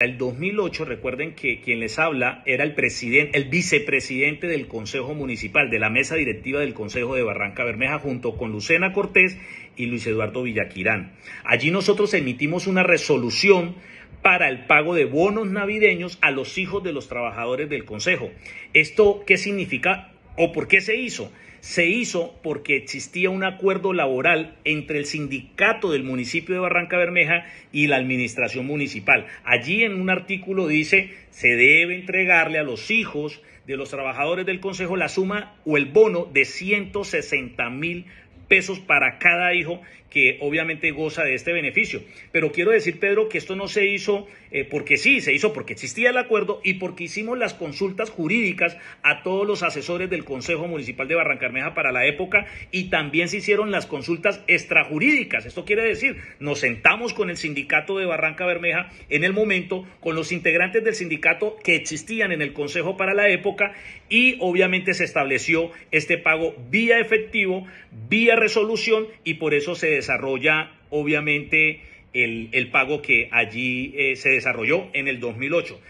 el 2008, recuerden que quien les habla era el presidente, el vicepresidente del Consejo Municipal, de la mesa directiva del Consejo de Barranca Bermeja, junto con Lucena Cortés y Luis Eduardo Villaquirán. Allí nosotros emitimos una resolución para el pago de bonos navideños a los hijos de los trabajadores del Consejo. ¿Esto qué significa? ¿O por qué se hizo? Se hizo porque existía un acuerdo laboral entre el sindicato del municipio de Barranca Bermeja y la administración municipal. Allí en un artículo dice, se debe entregarle a los hijos de los trabajadores del Consejo la suma o el bono de 160 mil pesos para cada hijo que obviamente goza de este beneficio. Pero quiero decir, Pedro, que esto no se hizo eh, porque sí, se hizo porque existía el acuerdo y porque hicimos las consultas jurídicas a todos los asesores del Consejo Municipal de Bermeja para la época y también se hicieron las consultas extrajurídicas. Esto quiere decir, nos sentamos con el sindicato de Barranca Bermeja en el momento, con los integrantes del sindicato que existían en el Consejo para la época y obviamente se estableció este pago vía efectivo, vía resolución y por eso se desarrolla, obviamente, el, pago que allí eh, se desarrolló en el 2008.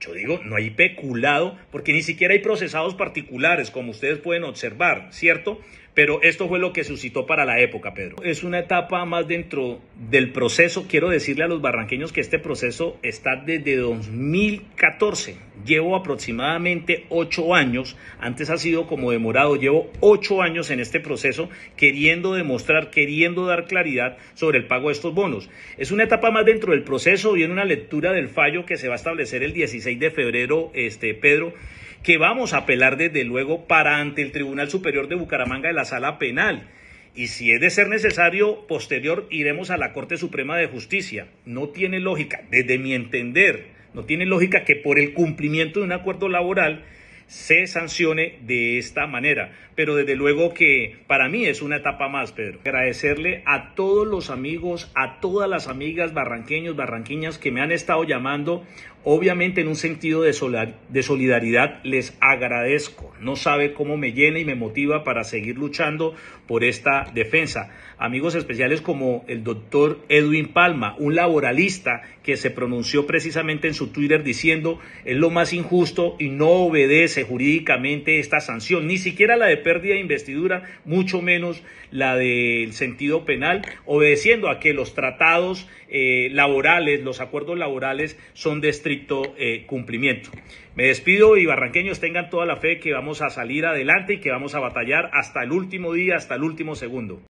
Yo digo, no hay peculado, porque ni siquiera hay procesados particulares, como ustedes pueden observar, ¿cierto? Pero esto fue lo que suscitó para la época, Pedro. Es una etapa más dentro del proceso. Quiero decirle a los barranqueños que este proceso está desde 2014. Llevo aproximadamente ocho años. Antes ha sido como demorado. Llevo ocho años en este proceso queriendo demostrar, queriendo dar claridad sobre el pago de estos bonos. Es una etapa más dentro del proceso. y en una lectura del fallo que se va a establecer el 16 de febrero, este, Pedro que vamos a apelar desde luego para ante el Tribunal Superior de Bucaramanga de la Sala Penal. Y si es de ser necesario, posterior iremos a la Corte Suprema de Justicia. No tiene lógica, desde mi entender, no tiene lógica que por el cumplimiento de un acuerdo laboral se sancione de esta manera. Pero desde luego que para mí es una etapa más, Pedro. Agradecerle a todos los amigos, a todas las amigas barranqueños, barranquiñas que me han estado llamando. Obviamente en un sentido de, solidaridad les agradezco. No sabe cómo me llena y me motiva para seguir luchando por esta defensa. Amigos especiales como el doctor Edwin Palma, un laboralista que se pronunció precisamente en su Twitter diciendo es lo más injusto y no obedece jurídicamente esta sanción, ni siquiera la de pérdida de investidura, mucho menos la del sentido penal, obedeciendo a que los tratados eh, laborales, los acuerdos laborales son de estricto eh, cumplimiento. Me despido y barranqueños tengan toda la fe que vamos a salir adelante y que vamos a batallar hasta el último día, hasta el último segundo.